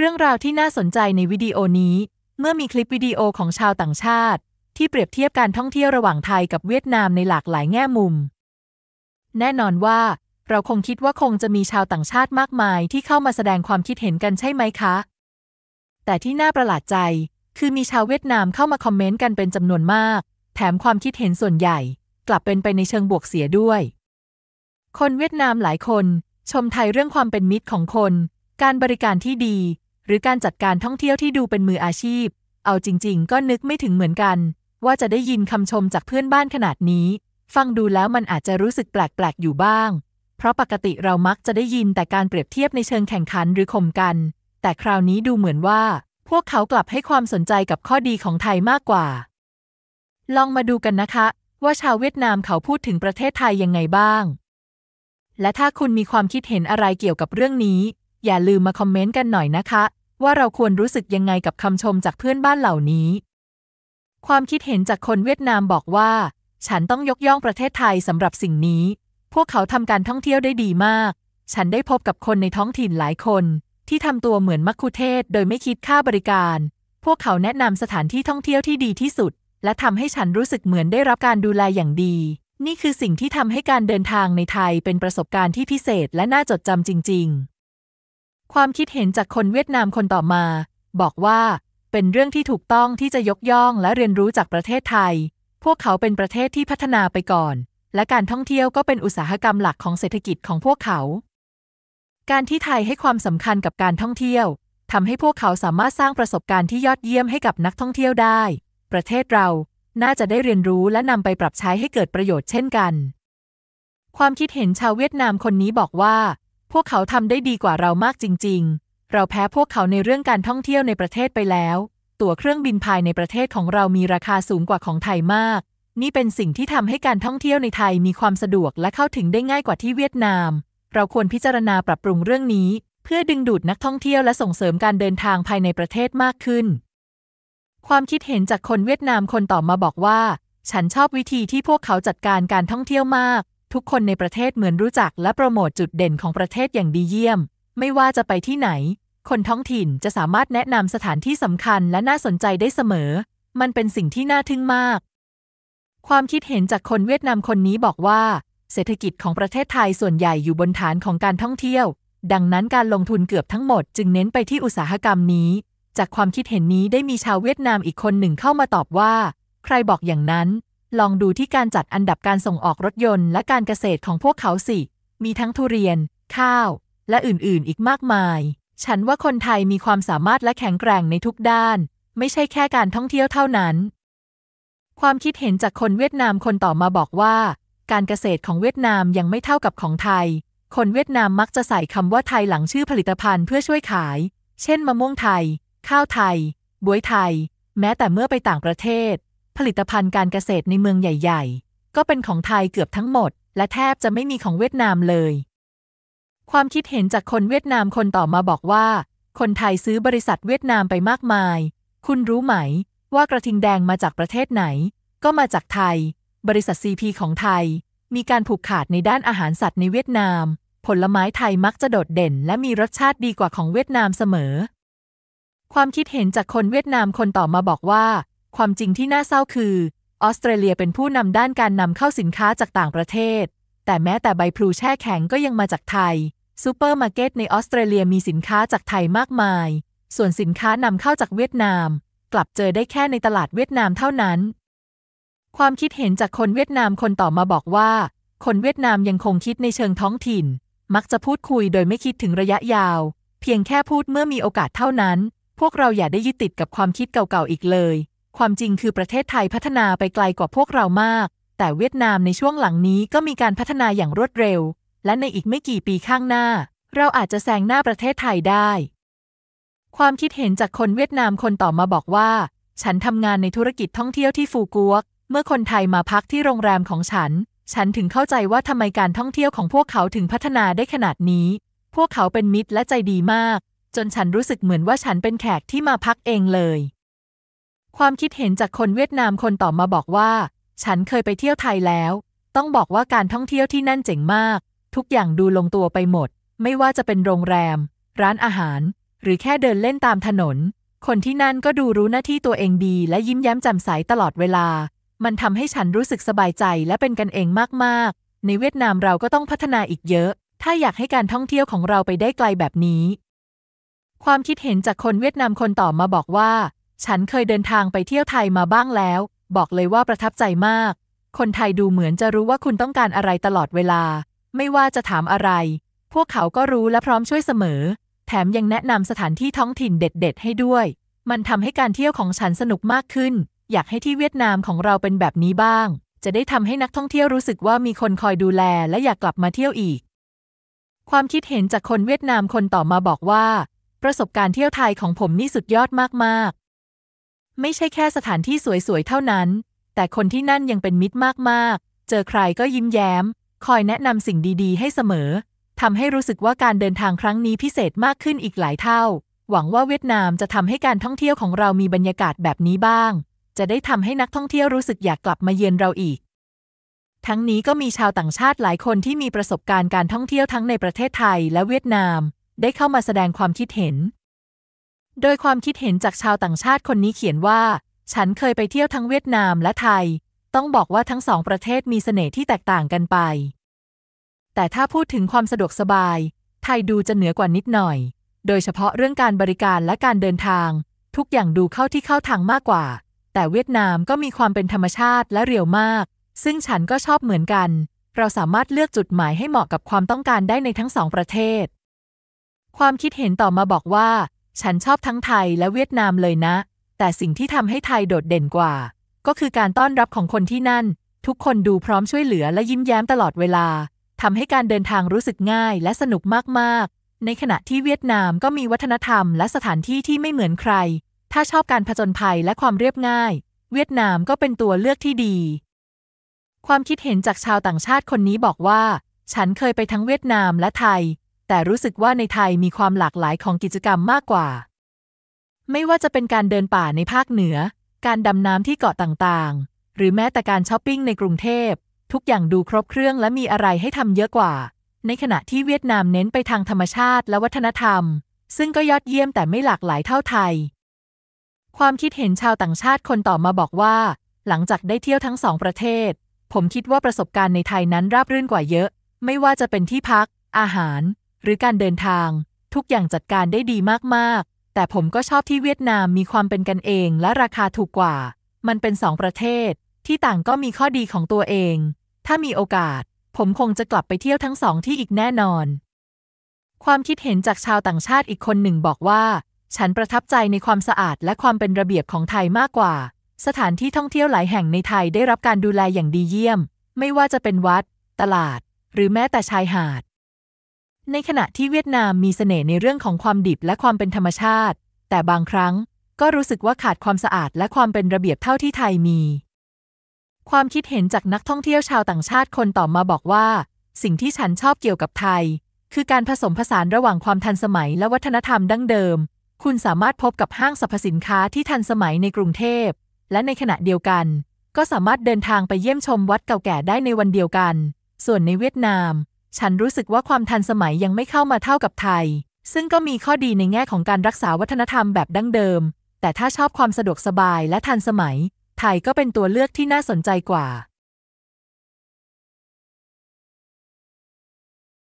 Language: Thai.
เรื่องราวที่น่าสนใจในวิดีโอนี้ เมื่อมีคลิปวิดีโอของชาวต่างชาติ ที่เปรียบเทียบการท่องเที่ยวระหว่างไทยกับเวียดนามในหลากหลายแง่มุม แน่นอนว่า เราคงคิดว่าคงจะมีชาวต่างชาติมากมายที่เข้ามาแสดงความคิดเห็นกันใช่ไหมคะ แต่ที่น่าประหลาดใจคือมีชาวเวียดนามเข้ามาคอมเมนต์กันเป็นจำนวนมาก แถมความคิดเห็นส่วนใหญ่ กลับเป็นไปในเชิงบวกเสียด้วย คนเวียดนามหลายคนชมไทยเรื่องความเป็นมิตรของคน การบริการที่ดีหรือการจัดการท่องเที่ยวที่ดูเป็นมืออาชีพ เอาจริงๆ ก็นึกไม่ถึงเหมือนกัน ว่าจะได้ยินคำชมจากเพื่อนบ้านขนาดนี้ ฟังดูแล้วมันอาจจะรู้สึกแปลกๆอยู่บ้าง เพราะปกติเรามักจะได้ยินแต่การเปรียบเทียบในเชิงแข่งขันหรือข่มกัน แต่คราวนี้ดูเหมือนว่า พวกเขากลับให้ความสนใจกับข้อดีของไทยมากกว่า ลองมาดูกันนะคะ ว่าชาวเวียดนามเขาพูดถึงประเทศไทยยังไงบ้าง และถ้าคุณมีความคิดเห็นอะไรเกี่ยวกับเรื่องนี้ อย่าลืมมาคอมเมนต์กันหน่อยนะคะว่าเราควรรู้สึกยังไงกับคำชมจากเพื่อนบ้านเหล่านี้ ความคิดเห็นจากคนเวียดนามบอกว่า ฉันต้องยกย่องประเทศไทยสำหรับสิ่งนี้ พวกเขาทำการท่องเที่ยวได้ดีมาก ฉันได้พบกับคนในท้องถิ่นหลายคน ที่ทำตัวเหมือนมักคุเทศโดยไม่คิดค่าบริการ พวกเขาแนะนำสถานที่ท่องเที่ยวที่ดีที่สุด และทำให้ฉันรู้สึกเหมือนได้รับการดูแลอย่างดี นี่คือสิ่งที่ทำให้การเดินทางในไทยเป็นประสบการณ์ที่พิเศษและน่าจดจำจริง ๆความคิดเห็นจากคนเวียดนามคนต่อมาบอกว่า เป็นเรื่องที่ถูกต้องที่จะยกย่องและเรียนรู้จากประเทศไทย พวกเขาเป็นประเทศที่พัฒนาไปก่อน และการท่องเที่ยวก็เป็นอุตสาหกรรมหลักของเศรษฐกิจของพวกเขา การที่ไทยให้ความสำคัญกับการท่องเที่ยวทำให้พวกเขาสามารถสร้างประสบการณ์ที่ยอดเยี่ยมให้กับนักท่องเที่ยวได้ ประเทศเราน่าจะได้เรียนรู้และนำไปปรับใช้ให้เกิดประโยชน์เช่นกัน ความคิดเห็นชาวเวียดนามคนนี้บอกว่าพวกเขาทำได้ดีกว่าเรามากจริง ๆ เราแพ้พวกเขาในเรื่องการท่องเที่ยวในประเทศไปแล้ว ตั๋วเครื่องบินภายในประเทศของเรามีราคาสูงกว่าของไทยมาก นี่เป็นสิ่งที่ทำให้การท่องเที่ยวในไทยมีความสะดวกและเข้าถึงได้ง่ายกว่าที่เวียดนาม เราควรพิจารณาปรับปรุงเรื่องนี้ เพื่อดึงดูดนักท่องเที่ยวและส่งเสริมการเดินทางภายในประเทศมากขึ้น ความคิดเห็นจากคนเวียดนามคนต่อมาบอกว่า ฉันชอบวิธีที่พวกเขาจัดการการท่องเที่ยวมากทุกคนในประเทศเหมือนรู้จักและโปรโมทจุดเด่นของประเทศอย่างดีเยี่ยม ไม่ว่าจะไปที่ไหน คนท้องถิ่นจะสามารถแนะนำสถานที่สำคัญและน่าสนใจได้เสมอ มันเป็นสิ่งที่น่าทึ่งมาก ความคิดเห็นจากคนเวียดนามคนนี้บอกว่า เศรษฐกิจของประเทศไทยส่วนใหญ่อยู่บนฐานของการท่องเที่ยว ดังนั้นการลงทุนเกือบทั้งหมดจึงเน้นไปที่อุตสาหกรรมนี้ จากความคิดเห็นนี้ได้มีชาวเวียดนามอีกคนหนึ่งเข้ามาตอบว่า ใครบอกอย่างนั้นลองดูที่การจัดอันดับการส่งออกรถยนต์และการเกษตรของพวกเขาสิ มีทั้งทุเรียน ข้าว และอื่น ๆ อีกมากมาย ฉันว่าคนไทยมีความสามารถและแข็งแกร่งในทุกด้าน ไม่ใช่แค่การท่องเที่ยวเท่านั้น ความคิดเห็นจากคนเวียดนามคนต่อมาบอกว่า การเกษตรของเวียดนามยังไม่เท่ากับของไทย คนเวียดนามมักจะใส่คำว่าไทยหลังชื่อผลิตภัณฑ์เพื่อช่วยขาย เช่น มะม่วงไทย ข้าวไทยบวยไทย แม้แต่เมื่อไปต่างประเทศผลิตภัณฑ์การเกษตรในเมืองใหญ่ๆ ก็เป็นของไทยเกือบทั้งหมด และแทบจะไม่มีของเวียดนามเลย ความคิดเห็นจากคนเวียดนามคนต่อมาบอกว่า คนไทยซื้อบริษัทเวียดนามไปมากมาย คุณรู้ไหม ว่ากระทิงแดงมาจากประเทศไหน ก็มาจากไทย บริษัทซีพีของไทย มีการผูกขาดในด้านอาหารสัตว์ในเวียดนาม ผลไม้ไทยมักจะโดดเด่น และมีรสชาติดีกว่าของเวียดนามเสมอ ความคิดเห็นจากคนเวียดนามคนต่อมาบอกว่าความจริงที่น่าเศร้าคือ ออสเตรเลียเป็นผู้นำด้านการนำเข้าสินค้าจากต่างประเทศ แต่แม้แต่ใบพลูแช่แข็งก็ยังมาจากไทยซูเปอร์มาร์เก็ตในออสเตรเลียมีสินค้าจากไทยมากมาย ส่วนสินค้านำเข้าจากเวียดนาม กลับเจอได้แค่ในตลาดเวียดนามเท่านั้น ความคิดเห็นจากคนเวียดนามคนต่อมาบอกว่า คนเวียดนามยังคงคิดในเชิงท้องถิ่น มักจะพูดคุยโดยไม่คิดถึงระยะยาว เพียงแค่พูดเมื่อมีโอกาสเท่านั้น พวกเราอย่าได้ยึดติดกับความคิดเก่าๆ อีกเลยความจริงคือประเทศไทยพัฒนาไปไกลกว่าพวกเรามาก แต่เวียดนามในช่วงหลังนี้ก็มีการพัฒนาอย่างรวดเร็ว และในอีกไม่กี่ปีข้างหน้า เราอาจจะแซงหน้าประเทศไทยได้ ความคิดเห็นจากคนเวียดนามคนต่อมาบอกว่า ฉันทำงานในธุรกิจท่องเที่ยวที่ฟูกัวกเมื่อคนไทยมาพักที่โรงแรมของฉัน ฉันถึงเข้าใจว่าทำไมการท่องเที่ยวของพวกเขาถึงพัฒนาได้ขนาดนี้ พวกเขาเป็นมิตรและใจดีมาก จนฉันรู้สึกเหมือนว่าฉันเป็นแขกที่มาพักเองเลยความคิดเห็นจากคนเวียดนามคนต่อมาบอกว่า ฉันเคยไปเที่ยวไทยแล้ว ต้องบอกว่าการท่องเที่ยวที่นั่นเจ๋งมาก ทุกอย่างดูลงตัวไปหมด ไม่ว่าจะเป็นโรงแรม ร้านอาหาร หรือแค่เดินเล่นตามถนน คนที่นั่นก็ดูรู้หน้าที่ตัวเองดีและยิ้มแย้มแจ่มใสตลอดเวลา มันทำให้ฉันรู้สึกสบายใจและเป็นกันเองมากๆ ในเวียดนามเราก็ต้องพัฒนาอีกเยอะ ถ้าอยากให้การท่องเที่ยวของเราไปได้ไกลแบบนี้ ความคิดเห็นจากคนเวียดนามคนต่อมาบอกว่าฉันเคยเดินทางไปเที่ยวไทยมาบ้างแล้ว บอกเลยว่าประทับใจมาก คนไทยดูเหมือนจะรู้ว่าคุณต้องการอะไรตลอดเวลา ไม่ว่าจะถามอะไร พวกเขาก็รู้และพร้อมช่วยเสมอ แถมยังแนะนำสถานที่ท้องถิ่นเด็ด ๆ ให้ด้วย มันทำให้การเที่ยวของฉันสนุกมากขึ้น อยากให้ที่เวียดนามของเราเป็นแบบนี้บ้าง จะได้ทำให้นักท่องเที่ยวรู้สึกว่ามีคนคอยดูแลและอยากกลับมาเที่ยวอีก ความคิดเห็นจากคนเวียดนามคนต่อมาบอกว่า ประสบการณ์เที่ยวไทยของผมนี่สุดยอดมากไม่ใช่แค่สถานที่สวยๆ เท่านั้น แต่คนที่นั่นยังเป็นมิตรมากๆ เจอใครก็ยิ้มแย้ม คอยแนะนำสิ่งดีๆ ให้เสมอ ทำให้รู้สึกว่าการเดินทางครั้งนี้พิเศษมากขึ้นอีกหลายเท่า หวังว่าเวียดนามจะทำให้การท่องเที่ยวของเรามีบรรยากาศแบบนี้บ้าง จะได้ทำให้นักท่องเที่ยวรู้สึกอยากกลับมาเยือนเราอีก ทั้งนี้ก็มีชาวต่างชาติหลายคนที่มีประสบการณ์การท่องเที่ยวทั้งในประเทศไทยและเวียดนาม ได้เข้ามาแสดงความคิดเห็นโดยความคิดเห็นจากชาวต่างชาติคนนี้เขียนว่า ฉันเคยไปเที่ยวทั้งเวียดนามและไทย ต้องบอกว่าทั้งสองประเทศมีเสน่ห์ที่แตกต่างกันไป แต่ถ้าพูดถึงความสะดวกสบาย ไทยดูจะเหนือกว่านิดหน่อย โดยเฉพาะเรื่องการบริการและการเดินทาง ทุกอย่างดูเข้าที่เข้าทางมากกว่า แต่เวียดนามก็มีความเป็นธรรมชาติและเรียวมาก ซึ่งฉันก็ชอบเหมือนกัน เราสามารถเลือกจุดหมายให้เหมาะกับความต้องการได้ในทั้งสองประเทศ ความคิดเห็นต่อมาบอกว่าฉันชอบทั้งไทยและเวียดนามเลยนะ แต่สิ่งที่ทำให้ไทยโดดเด่นกว่า ก็คือการต้อนรับของคนที่นั่น ทุกคนดูพร้อมช่วยเหลือและยิ้มแย้มตลอดเวลา ทำให้การเดินทางรู้สึกง่ายและสนุกมากๆ ในขณะที่เวียดนามก็มีวัฒนธรรมและสถานที่ที่ไม่เหมือนใคร ถ้าชอบการผจญภัยและความเรียบง่าย เวียดนามก็เป็นตัวเลือกที่ดี ความคิดเห็นจากชาวต่างชาติคนนี้บอกว่า ฉันเคยไปทั้งเวียดนามและไทยแต่รู้สึกว่าในไทยมีความหลากหลายของกิจกรรมมากกว่า ไม่ว่าจะเป็นการเดินป่าในภาคเหนือ การดำน้ำที่เกาะต่าง ๆ หรือแม้แต่การช้อปปิ้งในกรุงเทพ ทุกอย่างดูครบเครื่องและมีอะไรให้ทำเยอะกว่า ในขณะที่เวียดนามเน้นไปทางธรรมชาติและวัฒนธรรม ซึ่งก็ยอดเยี่ยมแต่ไม่หลากหลายเท่าไทย ความคิดเห็นชาวต่างชาติคนต่อมาบอกว่า หลังจากได้เที่ยวทั้งสองประเทศ ผมคิดว่าประสบการณ์ในไทยนั้นราบรื่นกว่าเยอะ ไม่ว่าจะเป็นที่พัก อาหารหรือการเดินทาง ทุกอย่างจัดการได้ดีมาก ๆ แต่ผมก็ชอบที่เวียดนามมีความเป็นกันเอง และราคาถูกกว่า มันเป็นสองประเทศ ที่ต่างก็มีข้อดีของตัวเอง ถ้ามีโอกาส ผมคงจะกลับไปเที่ยวทั้งสองที่อีกแน่นอน ความคิดเห็นจากชาวต่างชาติอีกคนหนึ่งบอกว่า ฉันประทับใจในความสะอาดและความเป็นระเบียบของไทยมากกว่า สถานที่ท่องเที่ยวหลายแห่งในไทยได้รับการดูแลอย่างดีเยี่ยม ไม่ว่าจะเป็นวัด ตลาด หรือแม้แต่ชายหาดในขณะที่เวียดนามมีเสน่ห์ในเรื่องของความดิบและความเป็นธรรมชาติ แต่บางครั้ง ก็รู้สึกว่าขาดความสะอาดและความเป็นระเบียบเท่าที่ไทยมี ความคิดเห็นจากนักท่องเที่ยวชาวต่างชาติคนต่อมาบอกว่า สิ่งที่ฉันชอบเกี่ยวกับไทย คือการผสมผสานระหว่างความทันสมัยและวัฒนธรรมดั้งเดิม คุณสามารถพบกับห้างสรรพสินค้าที่ทันสมัยในกรุงเทพและในขณะเดียวกัน ก็สามารถเดินทางไปเยี่ยมชมวัดเก่าแก่ได้ในวันเดียวกัน ส่วนในเวียดนามฉันรู้สึกว่าความทันสมัยยังไม่เข้ามาเท่ากับไทย ซึ่งก็มีข้อดีในแง่ของการรักษาวัฒนธรรมแบบดั้งเดิม แต่ถ้าชอบความสะดวกสบายและทันสมัย ไทยก็เป็นตัวเลือกที่น่าสนใจกว่า